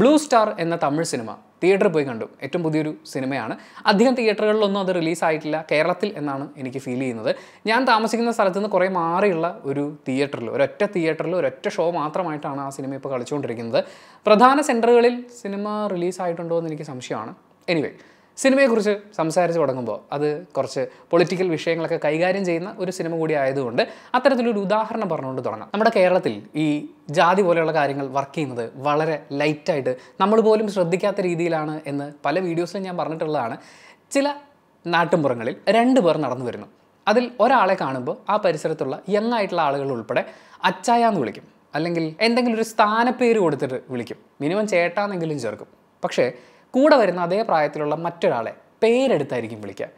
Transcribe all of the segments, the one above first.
blue star എന്ന Tamil cinema തിയേറ്ററിൽ പോയി കണ്ടു ഏറ്റവും പുതിയൊരു സിനിമയാണ് അധികം തിയേറ്ററുകളിലൊന്നും അത് റിലീസായിട്ടില്ല കേരളത്തിൽ എന്നാണ് എനിക്ക് ഫീൽ ചെയ്യുന്നത് ഞാൻ താമസിക്കുന്ന സ്ഥലത്ത് നിന്ന് കുറേ മാറിയുള്ള ഒരു തിയേറ്ററിൽ ഒരൊറ്റ തിയേറ്ററിൽ ഒരൊറ്റ ഷോ മാത്രമായിട്ടാണ് ആ സിനിമ ഇപ്പോൾ കളിച്ചുകൊണ്ടിരിക്കുന്നത് പ്രധാന സെൻറ്ററുകളിൽ സിനിമ റിലീസായിട്ടുണ്ടോ എന്ന് എനിക്ക് സംശയമാണ് എനിവേ സിനിമയെക്കുറിച്ച് സംസാരിച്ച് തുടങ്ങുമ്പോൾ അത് കുറച്ച് പൊളിറ്റിക്കൽ വിഷയങ്ങളൊക്കെ കൈകാര്യം ചെയ്യുന്ന ഒരു സിനിമ കൂടി ആയതുകൊണ്ട് അത്തരത്തിലൊരു ഉദാഹരണം പറഞ്ഞുകൊണ്ട് തുടങ്ങാം നമ്മുടെ കേരളത്തിൽ ഈ ജാതി പോലെയുള്ള കാര്യങ്ങൾ വർക്ക് ചെയ്യുന്നത് വളരെ ലൈറ്റായിട്ട് നമ്മൾ പോലും ശ്രദ്ധിക്കാത്ത രീതിയിലാണ് എന്ന് പല വീഡിയോസിലും ഞാൻ പറഞ്ഞിട്ടുള്ളതാണ് ചില നാട്ടുമ്പുറങ്ങളിൽ രണ്ടു പേർ നടന്നു വരുന്നു അതിൽ ഒരാളെ കാണുമ്പോൾ ആ പരിസരത്തുള്ള യങ് ആയിട്ടുള്ള ആളുകൾ ഉൾപ്പെടെ അച്ചായ എന്ന് വിളിക്കും അല്ലെങ്കിൽ എന്തെങ്കിലും ഒരു സ്ഥാനപ്പേര് കൊടുത്തിട്ട് വിളിക്കും മിനിമം ചേട്ടാന്നെങ്കിലും ചേർക്കും പക്ഷേ കൂടെ വരുന്ന അതേ പ്രായത്തിലുള്ള മറ്റൊരാളെ പേരെടുത്തായിരിക്കും വിളിക്കുക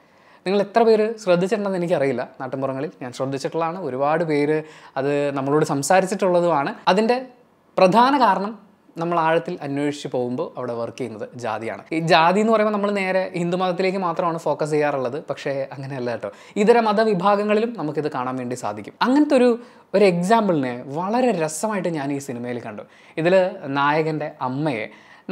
നിങ്ങൾ എത്ര പേര് ശ്രദ്ധിച്ചിട്ടുണ്ടെന്ന് എനിക്കറിയില്ല നാട്ടിൻപുറങ്ങളിൽ ഞാൻ ശ്രദ്ധിച്ചിട്ടുള്ളതാണ് ഒരുപാട് പേര് അത് നമ്മളോട് സംസാരിച്ചിട്ടുള്ളതുമാണ് അതിൻ്റെ പ്രധാന കാരണം നമ്മൾ ആഴത്തിൽ അന്വേഷിച്ച് പോകുമ്പോൾ അവിടെ വർക്ക് ചെയ്യുന്നത് ജാതിയാണ് ഈ ജാതി എന്ന് പറയുമ്പോൾ നമ്മൾ നേരെ ഹിന്ദു മതത്തിലേക്ക് മാത്രമാണ് ഫോക്കസ് ചെയ്യാറുള്ളത് പക്ഷേ അങ്ങനെയല്ല കേട്ടോ ഇതര മതവിഭാഗങ്ങളിലും നമുക്കിത് കാണാൻ വേണ്ടി സാധിക്കും അങ്ങനത്തെ ഒരു ഒരു എക്സാമ്പിളിനെ വളരെ രസമായിട്ട് ഞാൻ ഈ സിനിമയിൽ കണ്ടു ഇതിൽ നായകൻ്റെ അമ്മയെ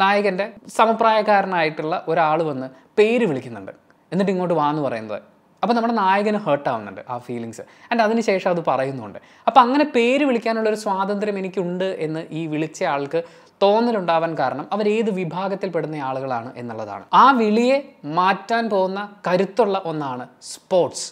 നായകൻ്റെ സമപ്രായക്കാരനായിട്ടുള്ള ഒരാൾ വന്ന് പേര് വിളിക്കുന്നുണ്ട് എന്നിട്ട് ഇങ്ങോട്ട് വാന്ന് പറയുന്നത് അപ്പോൾ നമ്മുടെ നായകന് ഹേർട്ട് ആവുന്നുണ്ട് ആ ഫീലിങ്സ് ആൻഡ് അതിനുശേഷം അത് പറയുന്നുണ്ട് അപ്പോൾ അങ്ങനെ പേര് വിളിക്കാനുള്ള ഒരു സ്വാതന്ത്ര്യം എനിക്കുണ്ട് എന്ന് ഈ വിളിച്ച ആൾക്ക് തോന്നലുണ്ടാവാൻ കാരണം അവർ ഏത് വിഭാഗത്തിൽ പെടുന്ന ആളുകളാണ് എന്നുള്ളതാണ് ആ വിളിയെ മാറ്റാൻ പോകുന്ന കരുത്തുള്ള ഒന്നാണ് സ്പോർട്സ്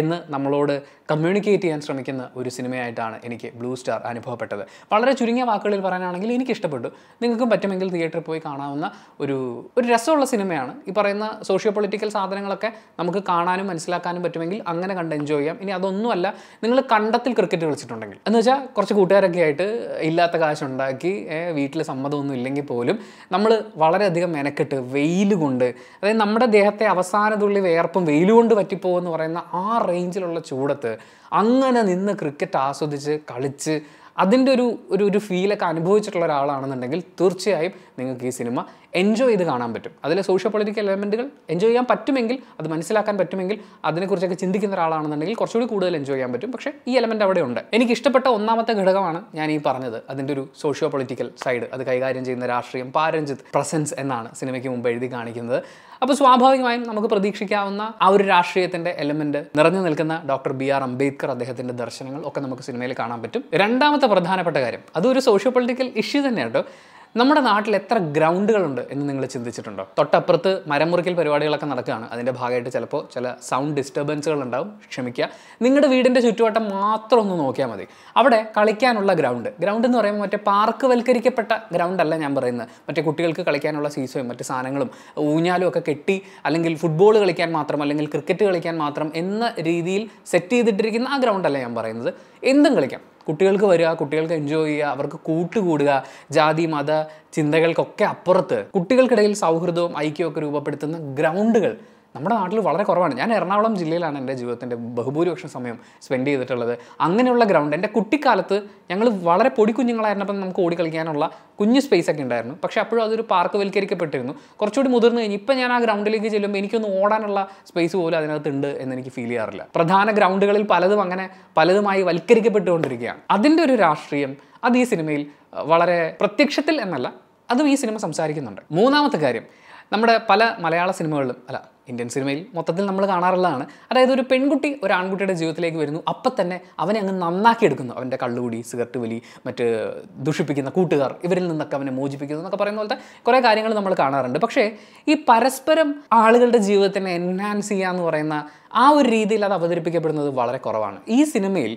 എന്ന് നമ്മളോട് കമ്മ്യൂണിക്കേറ്റ് ചെയ്യാൻ ശ്രമിക്കുന്ന ഒരു സിനിമയായിട്ടാണ് എനിക്ക് ബ്ലൂ സ്റ്റാർ അനുഭവപ്പെട്ടത് വളരെ ചുരുങ്ങിയ വാക്കുകളിൽ പറയാനാണെങ്കിൽ എനിക്ക് ഇഷ്ടപ്പെട്ടു നിങ്ങൾക്കും പറ്റുമെങ്കിൽ തിയേറ്ററിൽ പോയി കാണാവുന്ന ഒരു ഒരു രസമുള്ള സിനിമയാണ് ഈ പറയുന്ന സോഷ്യോ പൊളിറ്റിക്കൽ സാധനങ്ങളൊക്കെ നമുക്ക് കാണാനും മനസ്സിലാക്കാനും പറ്റുമെങ്കിൽ അങ്ങനെ കണ്ട് എൻജോയ് ചെയ്യാം ഇനി അതൊന്നുമല്ല നിങ്ങൾ കണ്ടത്തിൽ ക്രിക്കറ്റ് കളിച്ചിട്ടുണ്ടെങ്കിൽ എന്ന് വെച്ചാൽ കുറച്ച് കൂട്ടുകാരൊക്കെ ആയിട്ട് ഇല്ലാത്ത കാശുണ്ടാക്കി വീട്ടിൽ സമ്മതമൊന്നും ഇല്ലെങ്കിൽ പോലും നമ്മൾ വളരെയധികം മെനക്കെട്ട് വെയിൽ കൊണ്ട് അതായത് നമ്മുടെ ദേഹത്തെ അവസാനതുള്ളി വേർപ്പും വെയിൽ കൊണ്ട് പറ്റിപ്പോകുമെന്ന് പറയുന്ന ആ റേഞ്ചിലുള്ള ചൂടത്ത് അങ്ങനെ നിന്ന് ക്രിക്കറ്റ് ആസ്വദിച്ച് കളിച്ച് അതിൻ്റെ ഒരു ഒരു ഒരു ഫീലൊക്കെ അനുഭവിച്ചിട്ടുള്ള ഒരാളാണെന്നുണ്ടെങ്കിൽ തീർച്ചയായും നിങ്ങൾക്ക് ഈ സിനിമ എൻജോയ് ചെയ്ത് കാണാൻ പറ്റും അതിലെ സോഷ്യോ പൊളിറ്റിക്കൽ എലമെൻറ്റുകൾ എൻജോയ് ചെയ്യാൻ പറ്റുമെങ്കിൽ അത് മനസ്സിലാക്കാൻ പറ്റുമെങ്കിൽ അതിനെക്കുറിച്ചൊക്കെ ചിന്തിക്കുന്ന ഒരാളാണെന്നുണ്ടെങ്കിൽ കുറച്ചുകൂടി കൂടുതൽ എൻജോയ് ചെയ്യാൻ പറ്റും പക്ഷേ ഈ എലമെൻറ്റ് അവിടെ ഉണ്ട് എനിക്ക് ഇഷ്ടപ്പെട്ട ഒന്നാമത്തെ ഘടകമാണ് ഞാൻ ഈ പറഞ്ഞത് അതിൻ്റെ ഒരു സോഷ്യോ പൊളിറ്റിക്കൽ സൈഡ് അത് കൈകാര്യം ചെയ്യുന്ന രാഷ്ട്രീയം പാരഞ്ജിത്ത് പ്രസൻസ് എന്നാണ് സിനിമയ്ക്ക് മുമ്പ് എഴുതി കാണിക്കുന്നത് അപ്പോൾ സ്വാഭാവികമായും നമുക്ക് പ്രതീക്ഷിക്കാവുന്ന ആ ഒരു രാഷ്ട്രീയത്തിൻ്റെ എലമെൻറ്റ് നിറഞ്ഞു നിൽക്കുന്ന ഡോക്ടർ ബി ആർ അംബേദ്കർ അദ്ദേഹത്തിൻ്റെ ദർശനങ്ങൾ ഒക്കെ നമുക്ക് സിനിമയിൽ കാണാൻ പറ്റും രണ്ടാമത്തെ രണ്ടാമത്തെ പ്രധാനപ്പെട്ട കാര്യം അതൊരു സോഷ്യോ പൊളിറ്റിക്കൽ ഇഷ്യൂ തന്നെയാണ് കേട്ടോ നമ്മുടെ നാട്ടിൽ എത്ര ഗ്രൗണ്ടുകളുണ്ട് എന്ന് നിങ്ങൾ ചിന്തിച്ചിട്ടുണ്ടോ തൊട്ടപ്പുറത്ത് മുറിക്കൽ പരിപാടികളൊക്കെ നടക്കുകയാണ് അതിൻ്റെ ഭാഗമായിട്ട് ചിലപ്പോൾ ചില സൗണ്ട് ഡിസ്റ്റർബൻസുകൾ ഉണ്ടാവും ക്ഷമിക്കുക നിങ്ങളുടെ വീടിൻ്റെ ചുറ്റുവട്ടം മാത്രം ഒന്ന് നോക്കിയാൽ മതി അവിടെ കളിക്കാനുള്ള ഗ്രൗണ്ട് ഗ്രൗണ്ട് എന്ന് പറയുമ്പോൾ മറ്റേ പാർക്ക് വൽക്കരിക്കപ്പെട്ട ഗ്രൗണ്ട് അല്ല ഞാൻ പറയുന്നത് മറ്റേ കുട്ടികൾക്ക് കളിക്കാനുള്ള സീസോയും മറ്റ് സാധനങ്ങളും ഊഞ്ഞാലും ഒക്കെ കെട്ടി അല്ലെങ്കിൽ ഫുട്ബോൾ കളിക്കാൻ മാത്രം അല്ലെങ്കിൽ ക്രിക്കറ്റ് കളിക്കാൻ മാത്രം എന്ന രീതിയിൽ സെറ്റ് ചെയ്തിട്ടിരിക്കുന്ന ആ ഗ്രൗണ്ടല്ല ഞാൻ പറയുന്നത് എന്തും കളിക്കാം കുട്ടികൾക്ക് വരിക കുട്ടികൾക്ക് എൻജോയ് ചെയ്യുക അവർക്ക് കൂട്ടുകൂടുക ജാതി മത ചിന്തകൾക്കൊക്കെ അപ്പുറത്ത് കുട്ടികൾക്കിടയിൽ സൗഹൃദവും ഐക്യവും ഒക്കെ രൂപപ്പെടുത്തുന്ന ഗ്രൗണ്ടുകൾ നമ്മുടെ നാട്ടിൽ വളരെ കുറവാണ് ഞാൻ എറണാകുളം ജില്ലയിലാണ് എൻ്റെ ജീവിതത്തിൻ്റെ ബഹുഭൂരിപക്ഷം സമയം സ്പെൻഡ് ചെയ്തിട്ടുള്ളത് അങ്ങനെയുള്ള ഗ്രൗണ്ട് എൻ്റെ കുട്ടിക്കാലത്ത് ഞങ്ങൾ വളരെ പൊടി കുഞ്ഞുങ്ങളായിരുന്നപ്പം നമുക്ക് ഓടിക്കളിക്കാനുള്ള കുഞ്ഞു സ്പേസ് ഒക്കെ ഉണ്ടായിരുന്നു പക്ഷേ അപ്പോഴും അതൊരു പാർക്ക് വൽക്കരിക്കപ്പെട്ടിരുന്നു കുറച്ചുകൂടി മുതിർന്നു കഴിഞ്ഞ് ഇപ്പം ഞാൻ ആ ഗ്രൗണ്ടിലേക്ക് ചെല്ലുമ്പോൾ എനിക്കൊന്ന് ഓടാനുള്ള സ്പേസ് പോലും അതിനകത്ത് ഉണ്ട് എന്ന് എനിക്ക് ഫീൽ ചെയ്യാറില്ല പ്രധാന ഗ്രൗണ്ടുകളിൽ പലതും അങ്ങനെ പലതുമായി വൽക്കരിക്കപ്പെട്ടുകൊണ്ടിരിക്കുകയാണ് അതിൻ്റെ ഒരു രാഷ്ട്രീയം അത് ഈ സിനിമയിൽ വളരെ പ്രത്യക്ഷത്തിൽ എന്നല്ല അതും ഈ സിനിമ സംസാരിക്കുന്നുണ്ട് മൂന്നാമത്തെ കാര്യം നമ്മുടെ പല മലയാള സിനിമകളിലും അല്ല ഇന്ത്യൻ സിനിമയിൽ മൊത്തത്തിൽ നമ്മൾ കാണാറുള്ളതാണ് അതായത് ഒരു പെൺകുട്ടി ഒരു ആൺകുട്ടിയുടെ ജീവിതത്തിലേക്ക് വരുന്നു അപ്പം തന്നെ അവനെ അങ്ങ് നന്നാക്കി എടുക്കുന്നു അവൻ്റെ കള്ളുകൂടി സിഗരറ്റ് വലി മറ്റ് ദുഷിപ്പിക്കുന്ന കൂട്ടുകാർ ഇവരിൽ നിന്നൊക്കെ അവനെ മോചിപ്പിക്കുന്നു എന്നൊക്കെ പറയുന്ന പോലത്തെ കുറേ കാര്യങ്ങൾ നമ്മൾ കാണാറുണ്ട് പക്ഷേ ഈ പരസ്പരം ആളുകളുടെ ജീവിതത്തിനെ എൻഹാൻസ് ചെയ്യുക എന്ന് പറയുന്ന ആ ഒരു രീതിയിൽ അത് അവതരിപ്പിക്കപ്പെടുന്നത് വളരെ കുറവാണ് ഈ സിനിമയിൽ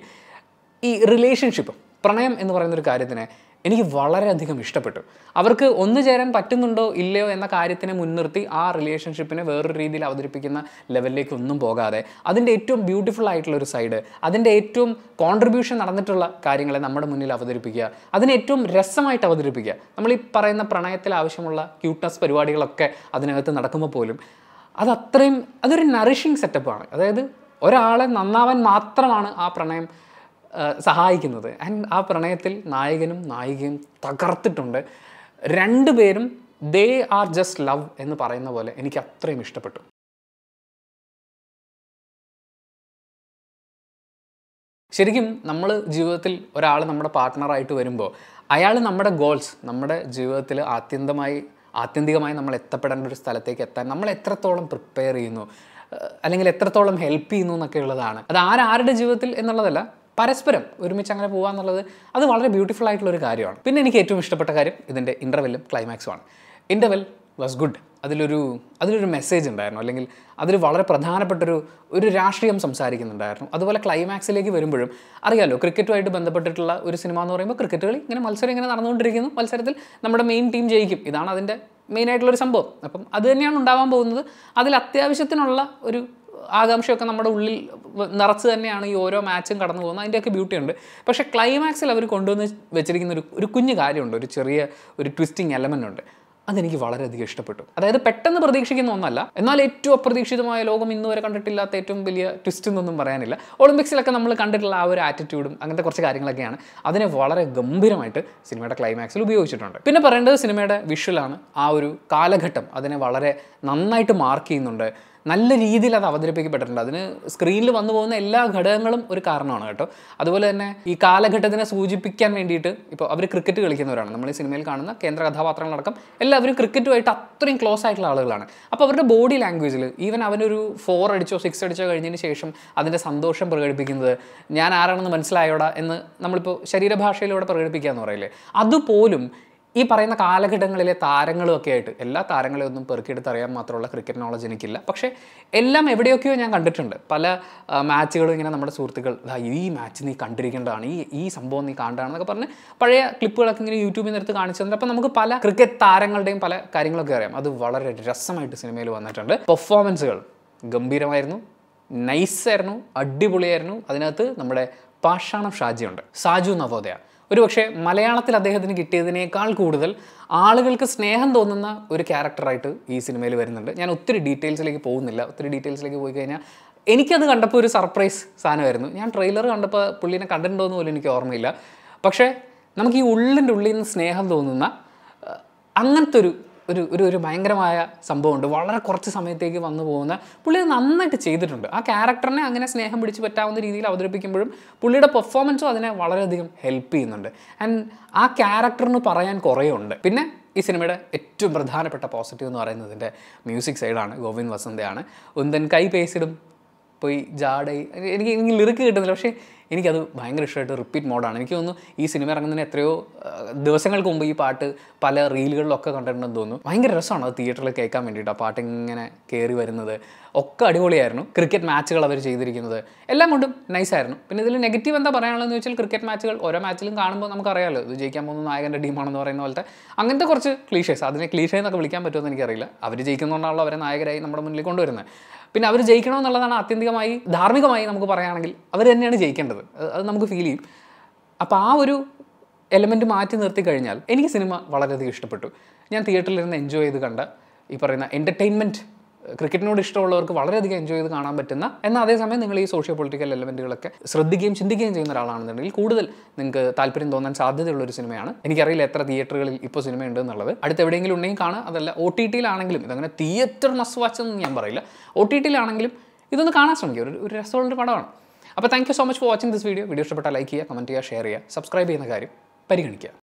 ഈ റിലേഷൻഷിപ്പ് പ്രണയം എന്ന് പറയുന്ന ഒരു കാര്യത്തിനെ എനിക്ക് വളരെയധികം ഇഷ്ടപ്പെട്ടു അവർക്ക് ഒന്നു ചേരാൻ പറ്റുന്നുണ്ടോ ഇല്ലയോ എന്ന കാര്യത്തിനെ മുൻനിർത്തി ആ റിലേഷൻഷിപ്പിനെ വേറൊരു രീതിയിൽ അവതരിപ്പിക്കുന്ന ലെവലിലേക്ക് ഒന്നും പോകാതെ അതിൻ്റെ ഏറ്റവും ബ്യൂട്ടിഫുൾ ആയിട്ടുള്ള ഒരു സൈഡ് അതിൻ്റെ ഏറ്റവും കോൺട്രിബ്യൂഷൻ നടന്നിട്ടുള്ള കാര്യങ്ങളെ നമ്മുടെ മുന്നിൽ അവതരിപ്പിക്കുക അതിനെ ഏറ്റവും രസമായിട്ട് അവതരിപ്പിക്കുക നമ്മൾ ഈ പറയുന്ന പ്രണയത്തിൽ ആവശ്യമുള്ള ക്യൂട്ട്നസ് പരിപാടികളൊക്കെ അതിനകത്ത് നടക്കുമ്പോൾ പോലും അതത്രയും അതൊരു നറിഷിങ് സെറ്റപ്പാണ് അതായത് ഒരാളെ നന്നാവാൻ മാത്രമാണ് ആ പ്രണയം സഹായിക്കുന്നത് ആൻഡ് ആ പ്രണയത്തിൽ നായകനും നായികയും തകർത്തിട്ടുണ്ട് രണ്ടുപേരും ദേ ആർ ജസ്റ്റ് ലവ് എന്ന് പറയുന്ന പോലെ എനിക്ക് അത്രയും ഇഷ്ടപ്പെട്ടു ശരിക്കും നമ്മൾ ജീവിതത്തിൽ ഒരാൾ നമ്മുടെ പാർട്ട്ണറായിട്ട് വരുമ്പോൾ അയാൾ നമ്മുടെ ഗോൾസ് നമ്മുടെ ജീവിതത്തിൽ ആത്യന്തമായി ആത്യന്തികമായി നമ്മൾ എത്തപ്പെടേണ്ട ഒരു സ്ഥലത്തേക്ക് എത്താൻ നമ്മൾ എത്രത്തോളം പ്രിപ്പയർ ചെയ്യുന്നു അല്ലെങ്കിൽ എത്രത്തോളം ഹെൽപ്പ് ചെയ്യുന്നു എന്നൊക്കെ ഉള്ളതാണ് അത് ആരാരുടെ ജീവിതത്തിൽ എന്നുള്ളതല്ല പരസ്പരം ഒരുമിച്ച് അങ്ങനെ പോകുക എന്നുള്ളത് അത് വളരെ ബ്യൂട്ടിഫുൾ ആയിട്ടുള്ള ഒരു കാര്യമാണ് പിന്നെ എനിക്ക് ഏറ്റവും ഇഷ്ടപ്പെട്ട കാര്യം ഇതിൻ്റെ ഇൻ്റർവെല്ലും ആണ് ഇൻ്റർവെൽ വാസ് ഗുഡ് അതിലൊരു അതിലൊരു മെസ്സേജ് ഉണ്ടായിരുന്നു അല്ലെങ്കിൽ അതിൽ വളരെ പ്രധാനപ്പെട്ടൊരു ഒരു രാഷ്ട്രീയം സംസാരിക്കുന്നുണ്ടായിരുന്നു അതുപോലെ ക്ലൈമാക്സിലേക്ക് വരുമ്പോഴും അറിയാലോ ക്രിക്കറ്റുമായിട്ട് ബന്ധപ്പെട്ടിട്ടുള്ള ഒരു സിനിമ എന്ന് പറയുമ്പോൾ ക്രിക്കറ്റ് കളി ഇങ്ങനെ മത്സരം ഇങ്ങനെ നടന്നുകൊണ്ടിരിക്കുന്നു മത്സരത്തിൽ നമ്മുടെ മെയിൻ ടീം ജയിക്കും ഇതാണ് അതിൻ്റെ മെയിനായിട്ടുള്ളൊരു സംഭവം അപ്പം അത് തന്നെയാണ് ഉണ്ടാവാൻ പോകുന്നത് അതിൽ അത്യാവശ്യത്തിനുള്ള ഒരു ആകാംക്ഷയൊക്കെ നമ്മുടെ ഉള്ളിൽ നിറച്ച് തന്നെയാണ് ഈ ഓരോ മാച്ചും കടന്നു പോകുന്നത് അതിൻ്റെയൊക്കെ ബ്യൂട്ടി ഉണ്ട് പക്ഷേ ക്ലൈമാക്സിൽ അവർ കൊണ്ടുവന്ന് വെച്ചിരിക്കുന്ന ഒരു ഒരു കുഞ്ഞു കാര്യമുണ്ട് ഒരു ചെറിയ ഒരു ട്വിസ്റ്റിംഗ് എലമെൻ്റ് ഉണ്ട് അതെനിക്ക് വളരെയധികം ഇഷ്ടപ്പെട്ടു അതായത് പെട്ടെന്ന് പ്രതീക്ഷിക്കുന്ന ഒന്നല്ല എന്നാൽ ഏറ്റവും അപ്രതീക്ഷിതമായ ലോകം ഇന്ന് വരെ കണ്ടിട്ടില്ലാത്ത ഏറ്റവും വലിയ ട്വിസ്റ്റ് എന്നൊന്നും പറയാനില്ല ഒളിമ്പിക്സിലൊക്കെ നമ്മൾ കണ്ടിട്ടുള്ള ആ ഒരു ആറ്റിറ്റ്യൂഡും അങ്ങനത്തെ കുറച്ച് കാര്യങ്ങളൊക്കെയാണ് അതിനെ വളരെ ഗംഭീരമായിട്ട് സിനിമയുടെ ക്ലൈമാക്സിൽ ഉപയോഗിച്ചിട്ടുണ്ട് പിന്നെ പറയേണ്ടത് സിനിമയുടെ വിഷ്വലാണ് ആ ഒരു കാലഘട്ടം അതിനെ വളരെ നന്നായിട്ട് മാർക്ക് ചെയ്യുന്നുണ്ട് നല്ല രീതിയിൽ അത് അവതരിപ്പിക്കപ്പെട്ടിട്ടുണ്ട് അതിന് സ്ക്രീനിൽ വന്നു പോകുന്ന എല്ലാ ഘടകങ്ങളും ഒരു കാരണമാണ് കേട്ടോ അതുപോലെ തന്നെ ഈ കാലഘട്ടത്തിനെ സൂചിപ്പിക്കാൻ വേണ്ടിയിട്ട് ഇപ്പോൾ അവർ ക്രിക്കറ്റ് കളിക്കുന്നവരാണ് നമ്മൾ ഈ സിനിമയിൽ കാണുന്ന കേന്ദ്ര കഥാപാത്രങ്ങളടക്കം എല്ലാവരും ക്രിക്കറ്റുമായിട്ട് അത്രയും ക്ലോസ് ആയിട്ടുള്ള ആളുകളാണ് അപ്പോൾ അവരുടെ ബോഡി ലാംഗ്വേജിൽ ഈവൻ അവനൊരു ഫോർ അടിച്ചോ സിക്സ് അടിച്ചോ കഴിഞ്ഞതിന് ശേഷം അതിൻ്റെ സന്തോഷം പ്രകടിപ്പിക്കുന്നത് ഞാൻ ആരാണെന്ന് മനസ്സിലായോടാ എന്ന് നമ്മളിപ്പോൾ ശരീരഭാഷയിലൂടെ പ്രകടിപ്പിക്കുക എന്ന് പറയില്ലേ അതുപോലും ഈ പറയുന്ന കാലഘട്ടങ്ങളിലെ താരങ്ങളും ഒക്കെ ആയിട്ട് എല്ലാ താരങ്ങളെ ഒന്നും പെറുക്കിയെടുത്ത് അറിയാൻ മാത്രമുള്ള ക്രിക്കറ്റ് നോളജ് എനിക്കില്ല പക്ഷേ എല്ലാം എവിടെയൊക്കെയോ ഞാൻ കണ്ടിട്ടുണ്ട് പല മാച്ചുകളും ഇങ്ങനെ നമ്മുടെ സുഹൃത്തുക്കൾ ഈ മാച്ച് നീ കണ്ടിരിക്കേണ്ടതാണ് ഈ ഈ സംഭവം നീ കാണേണ്ടതാണെന്നൊക്കെ പറഞ്ഞ് പഴയ ക്ലിപ്പുകളൊക്കെ ഇങ്ങനെ യൂട്യൂബിൽ നിന്ന് എടുത്ത് കാണിച്ചു തന്നെ അപ്പോൾ നമുക്ക് പല ക്രിക്കറ്റ് താരങ്ങളുടെയും പല കാര്യങ്ങളൊക്കെ അറിയാം അത് വളരെ രസമായിട്ട് സിനിമയിൽ വന്നിട്ടുണ്ട് പെർഫോമൻസുകൾ ഗംഭീരമായിരുന്നു നൈസായിരുന്നു അടിപൊളിയായിരുന്നു അതിനകത്ത് നമ്മുടെ പാഷാണം ഷാജിയുണ്ട് സാജു നവോദയ ഒരുപക്ഷെ മലയാളത്തിൽ അദ്ദേഹത്തിന് കിട്ടിയതിനേക്കാൾ കൂടുതൽ ആളുകൾക്ക് സ്നേഹം തോന്നുന്ന ഒരു ക്യാരക്ടറായിട്ട് ഈ സിനിമയിൽ വരുന്നുണ്ട് ഞാൻ ഒത്തിരി ഡീറ്റെയിൽസിലേക്ക് പോകുന്നില്ല ഒത്തിരി ഡീറ്റെയിൽസിലേക്ക് പോയി കഴിഞ്ഞാൽ എനിക്കത് കണ്ടപ്പോൾ ഒരു സർപ്രൈസ് സാധനമായിരുന്നു ഞാൻ ട്രെയിലർ കണ്ടപ്പോൾ പുള്ളിനെ കണ്ടിട്ടുണ്ടോ എന്ന് പോലും എനിക്ക് ഓർമ്മയില്ല പക്ഷേ നമുക്ക് ഈ ഉള്ളിൻ്റെ ഉള്ളിൽ നിന്ന് സ്നേഹം തോന്നുന്ന അങ്ങനത്തെ ഒരു ഒരു ഒരു ഒരു ഭയങ്കരമായ സംഭവമുണ്ട് വളരെ കുറച്ച് സമയത്തേക്ക് വന്നു പോകുന്ന പുള്ളി നന്നായിട്ട് ചെയ്തിട്ടുണ്ട് ആ ക്യാരക്ടറിനെ അങ്ങനെ സ്നേഹം പിടിച്ച് പറ്റാവുന്ന രീതിയിൽ അവതരിപ്പിക്കുമ്പോഴും പുള്ളിയുടെ പെർഫോമൻസും അതിനെ വളരെയധികം ഹെൽപ്പ് ചെയ്യുന്നുണ്ട് ആൻഡ് ആ ക്യാരക്ടറിന് പറയാൻ കുറേ ഉണ്ട് പിന്നെ ഈ സിനിമയുടെ ഏറ്റവും പ്രധാനപ്പെട്ട പോസിറ്റീവ് എന്ന് പറയുന്നതിൻ്റെ മ്യൂസിക് സൈഡാണ് ഗോവിന്ദ് വസന്തയാണ് ഉന്തൻ കൈ പേസിടും പോയി ജാഡൈ എനിക്ക് എനിക്ക് ലിറിക്ക് കിട്ടുന്നില്ല പക്ഷേ എനിക്കത് ഭയങ്കര ഇഷ്ടമായിട്ട് റിപ്പീറ്റ് മോഡാണ് എനിക്ക് തോന്നുന്നു ഈ സിനിമ ഇറങ്ങുന്നതിന് എത്രയോ ദിവസങ്ങൾക്ക് മുമ്പ് ഈ പാട്ട് പല റീലുകളിലൊക്കെ കണ്ടിട്ടുണ്ടെന്ന് തോന്നുന്നു ഭയങ്കര രസമാണ് അത് തിയേറ്ററിൽ കേൾക്കാൻ വേണ്ടിയിട്ട് ആ പാട്ട് ഇങ്ങനെ കയറി വരുന്നത് ഒക്കെ അടിപൊളിയായിരുന്നു ക്രിക്കറ്റ് മാച്ചുകൾ അവർ ചെയ്തിരിക്കുന്നത് എല്ലാം കൊണ്ടും നൈസായിരുന്നു പിന്നെ ഇതിൽ നെഗറ്റീവ് എന്താ പറയാനുള്ളതെന്ന് വെച്ചാൽ ക്രിക്കറ്റ് മാച്ചുകൾ ഓരോ മാച്ചിലും കാണുമ്പോൾ നമുക്കറിയാമല്ലോ ഇത് ജയിക്കാൻ പോകുന്ന നായകൻ്റെ ടീമാണെന്ന് പറയുന്ന പോലത്തെ അങ്ങനത്തെ കുറച്ച് ക്ലീഷേസ് അതിനെ ക്ലീഷേ എന്നൊക്കെ വിളിക്കാൻ പറ്റുമെന്ന് എനിക്കറിയില്ല അവർ ജയിക്കുന്നതുകൊണ്ടാണല്ലോ അവരെ നായകരായി നമ്മുടെ മുന്നിൽ കൊണ്ടുവരുന്നത് പിന്നെ അവർ ജയിക്കണമെന്നുള്ളതാണ് ആത്യന്തികമായി ധാർമ്മികമായി നമുക്ക് പറയുകയാണെങ്കിൽ അവർ തന്നെയാണ് ജയിക്കേണ്ടത് ചെയ്യുന്നത് അത് നമുക്ക് ഫീൽ ചെയ്യും അപ്പോൾ ആ ഒരു എലമെൻറ്റ് മാറ്റി നിർത്തി കഴിഞ്ഞാൽ എനിക്ക് സിനിമ വളരെയധികം ഇഷ്ടപ്പെട്ടു ഞാൻ തിയേറ്ററിൽ ഇരുന്ന് എൻജോയ് ചെയ്ത് കണ്ട ഈ പറയുന്ന എൻ്റർടൈൻമെൻറ്റ് ക്രിക്കറ്റിനോട് ഇഷ്ടമുള്ളവർക്ക് വളരെയധികം എൻജോയ് ചെയ്ത് കാണാൻ പറ്റുന്ന എന്നാൽ അതേസമയം നിങ്ങൾ ഈ സോഷ്യോ പൊളിറ്റിക്കൽ എലമെൻറ്റുകളൊക്കെ ശ്രദ്ധിക്കുകയും ചിന്തിക്കുകയും ചെയ്യുന്ന ഒരാളാണെന്നുണ്ടെങ്കിൽ കൂടുതൽ നിങ്ങൾക്ക് താല്പര്യം തോന്നാൻ സാധ്യതയുള്ള ഒരു സിനിമയാണ് എനിക്കറിയില്ല എത്ര തിയേറ്ററുകളിൽ ഇപ്പോൾ സിനിമ ഉണ്ട് എന്നുള്ളത് അടുത്ത് എവിടെയെങ്കിലും ഉണ്ടെങ്കിൽ കാണാം അതല്ല ഒ ടി ടിയിലാണെങ്കിലും ഇതങ്ങനെ തിയേറ്റർ മസ് വാച്ച് എന്ന് ഞാൻ പറയില്ല ഒ ടി ടിയിലാണെങ്കിലും ഇതൊന്ന് കാണാൻ ശ്രമിക്കുക ഒരു ഒരു രസമുള്ളൊരു പടമാണ് അപ്പോൾ thank you so much for watching this video video ഇഷ്ടപ്പെട്ടാൽ ലൈക്ക് ചെയ്യുക കമൻറ്റ് ചെയ്യുക ഷെയർ ചെയ്യുക സബ്സ്ക്രൈബ് ചെയ്യുന്ന കാര്യം പരിഗണിക്കുക